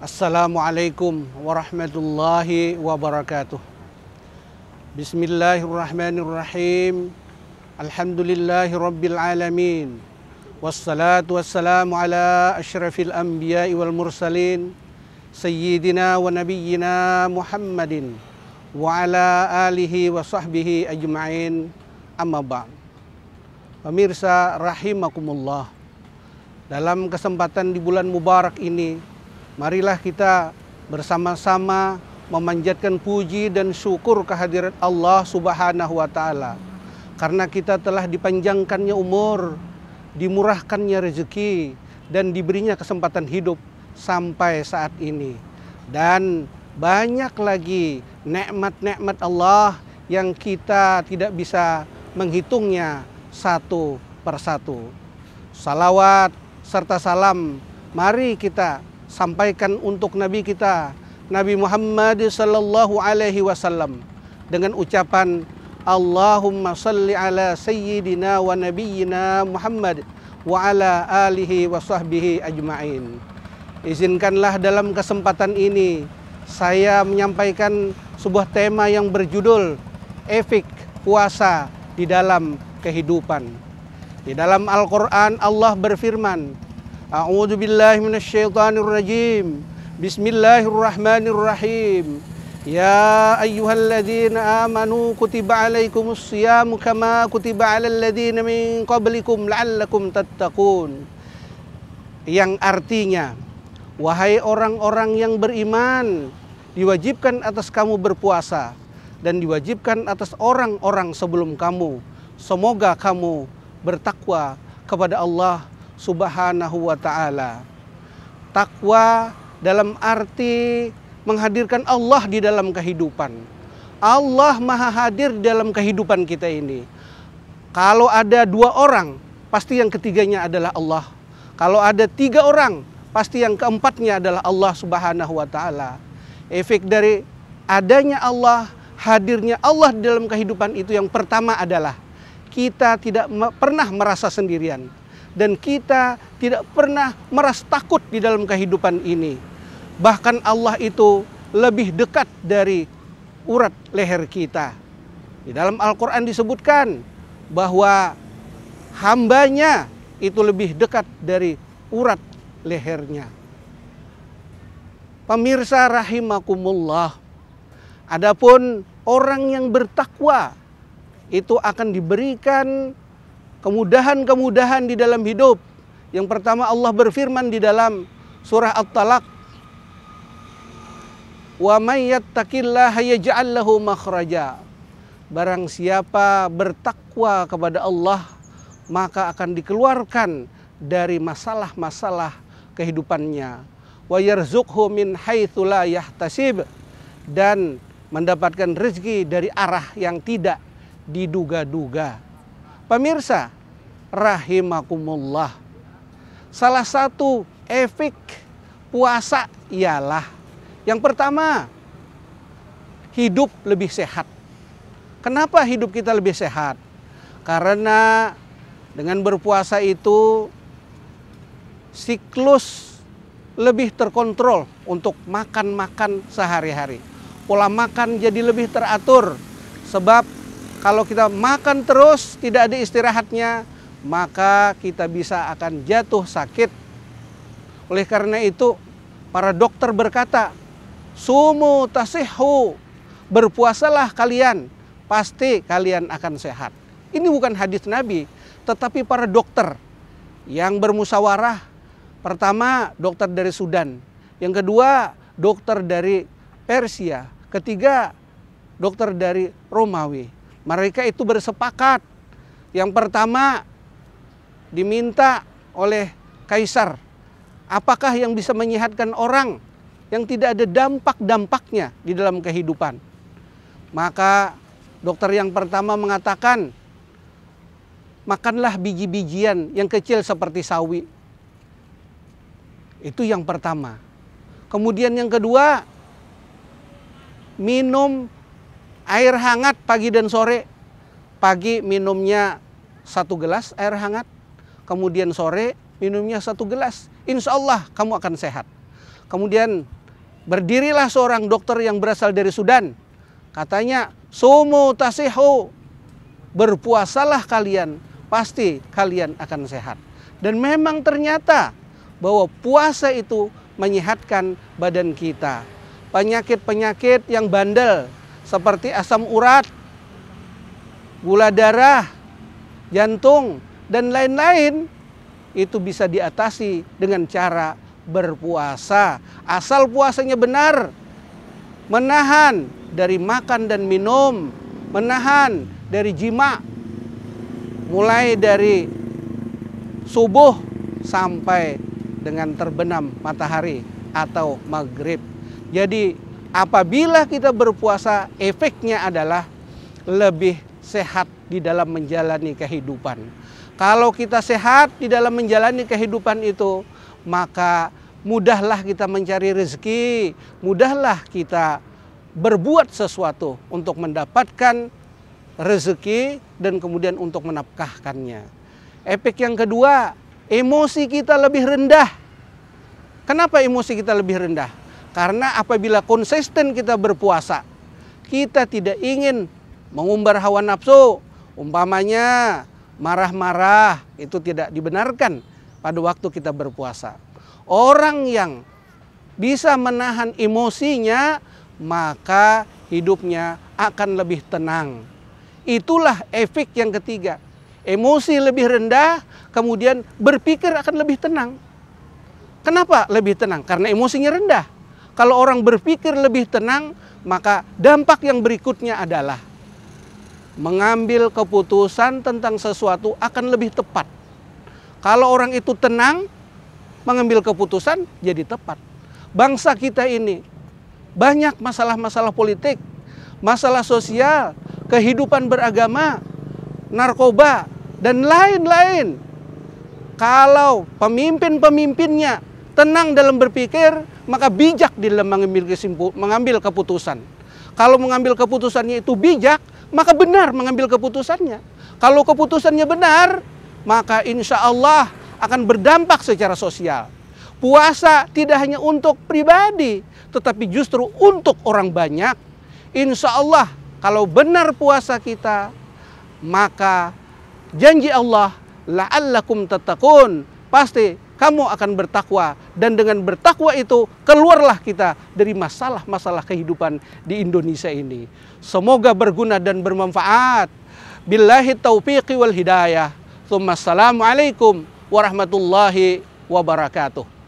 Assalamualaikum warahmatullahi wabarakatuh. Bismillahirrahmanirrahim. Alhamdulillahi rabbil alamin. Wassalatu wassalamu ala asyrafil anbiya wal mursalin sayyidina wa nabiyyina Muhammadin wa ala alihi wa sahbihi ajma'in amma ba'd. Pemirsa rahimakumullah. Dalam kesempatan di bulan Mubarak ini, Marilah kita bersama-sama memanjatkan puji dan syukur kehadiran Allah Subhanahu wa taala. Karena kita telah dipanjangkannya umur, dimurahkannya rezeki dan diberinya kesempatan hidup sampai saat ini. Dan banyak lagi nikmat-nikmat Allah yang kita tidak bisa menghitungnya satu persatu. Salawat serta salam mari kita sampaikan untuk Nabi kita Nabi Muhammad sallallahu alaihi wasallam dengan ucapan Allahumma salli ala sayyidina wa nabiyyina Muhammad wa ala alihi wa sahbihi ajma'in. Izinkanlah dalam kesempatan ini saya menyampaikan sebuah tema yang berjudul efik puasa di dalam kehidupan. Di dalam Al-Qur'an Allah berfirman, A'udzu billahi minasyaitonir rajim. Bismillahirrahmanirrahim. Ya ayyuhalladzina amanu kutiba alaikumus syiyam kama kutiba alal ladzina min qablikum la'allakum tattaqun. Yang artinya wahai orang-orang yang beriman diwajibkan atas kamu berpuasa dan diwajibkan atas orang-orang sebelum kamu semoga kamu bertakwa kepada Allah Subhanahu wa taala. Takwa dalam arti menghadirkan Allah di dalam kehidupan. Allah Maha hadir dalam kehidupan kita ini. Kalau ada dua orang, pasti yang ketiganya adalah Allah. Kalau ada tiga orang, pasti yang keempatnya adalah Allah Subhanahu wa taala. Efek dari adanya Allah, hadirnya Allah di dalam kehidupan itu yang pertama adalah kita tidak pernah merasa sendirian dan kita tidak pernah merasa takut di dalam kehidupan ini. Bahkan Allah itu lebih dekat dari urat leher kita. Di dalam Al-Quran disebutkan bahwa hambanya itu lebih dekat dari urat lehernya. Pemirsa rahimakumullah, adapun orang yang bertakwa itu akan diberikan kemudahan-kemudahan di dalam hidup. Yang pertama Allah berfirman di dalam surah At-Talaq. Wa may yattaqillaha yaj'al lahu makhraja. Barang siapa bertakwa kepada Allah, maka akan dikeluarkan dari masalah-masalah kehidupannya. Wa yarzuqhu min haitsu la yahtasib dan mendapatkan rezeki dari arah yang tidak diduga-duga. Pemirsa, rahimakumullah. Salah satu efek puasa ialah yang pertama hidup lebih sehat. Kenapa hidup kita lebih sehat? Karena dengan berpuasa itu siklus lebih terkontrol untuk makan-makan sehari-hari. Pola makan jadi lebih teratur sebab kalau kita makan terus, tidak ada istirahatnya, maka kita bisa akan jatuh sakit. Oleh karena itu, para dokter berkata, Sumu tasihu, berpuasalah kalian, pasti kalian akan sehat. Ini bukan hadis Nabi, tetapi para dokter yang bermusawarah. Pertama, dokter dari Sudan. Yang kedua, dokter dari Persia. Ketiga, dokter dari Romawi. Mereka itu bersepakat. Yang pertama diminta oleh kaisar, apakah yang bisa menyehatkan orang yang tidak ada dampak-dampaknya di dalam kehidupan? Maka dokter yang pertama mengatakan, makanlah biji-bijian yang kecil seperti sawi. Itu yang pertama. Kemudian yang kedua, minum air hangat pagi dan sore. Pagi minumnya satu gelas air hangat, kemudian sore minumnya satu gelas. Insya Allah kamu akan sehat. Kemudian berdirilah seorang dokter yang berasal dari Sudan. Katanya, sumu tasihu, berpuasalah kalian, pasti kalian akan sehat. Dan memang ternyata bahwa puasa itu menyehatkan badan kita. Penyakit-penyakit yang bandel seperti asam urat, gula darah, jantung, dan lain-lain itu bisa diatasi dengan cara berpuasa. Asal puasanya benar, menahan dari makan dan minum, menahan dari jima, mulai dari subuh sampai dengan terbenam matahari atau maghrib. Jadi apabila kita berpuasa efeknya adalah lebih sehat di dalam menjalani kehidupan. Kalau kita sehat di dalam menjalani kehidupan itu, maka mudahlah kita mencari rezeki, mudahlah kita berbuat sesuatu untuk mendapatkan rezeki dan kemudian untuk menafkahkannya. Efek yang kedua, emosi kita lebih rendah. Kenapa emosi kita lebih rendah? Karena apabila konsisten kita berpuasa, kita tidak ingin mengumbar hawa nafsu. Umpamanya marah-marah itu tidak dibenarkan pada waktu kita berpuasa. Orang yang bisa menahan emosinya, maka hidupnya akan lebih tenang. Itulah efek yang ketiga. Emosi lebih rendah, kemudian berpikir akan lebih tenang. Kenapa lebih tenang? Karena emosinya rendah kalau orang berpikir lebih tenang, maka dampak yang berikutnya adalah mengambil keputusan tentang sesuatu akan lebih tepat. Kalau orang itu tenang, mengambil keputusan jadi tepat. Bangsa kita ini banyak masalah-masalah politik, masalah sosial, kehidupan beragama, narkoba, dan lain-lain. Kalau pemimpin-pemimpinnya tenang dalam berpikir, maka bijak di dalam mengambil kesimpulan, mengambil keputusan. Kalau mengambil keputusannya itu bijak, maka benar mengambil keputusannya. Kalau keputusannya benar, maka insya Allah akan berdampak secara sosial. Puasa tidak hanya untuk pribadi, tetapi justru untuk orang banyak. Insya Allah, kalau benar puasa kita, maka janji Allah, la'allakum tatakun. Pasti kamu akan bertakwa dan dengan bertakwa itu keluarlah kita dari masalah-masalah kehidupan di Indonesia ini. Semoga berguna dan bermanfaat. Billahi taufiqi wal hidayah. Assalamualaikum warahmatullahi wabarakatuh.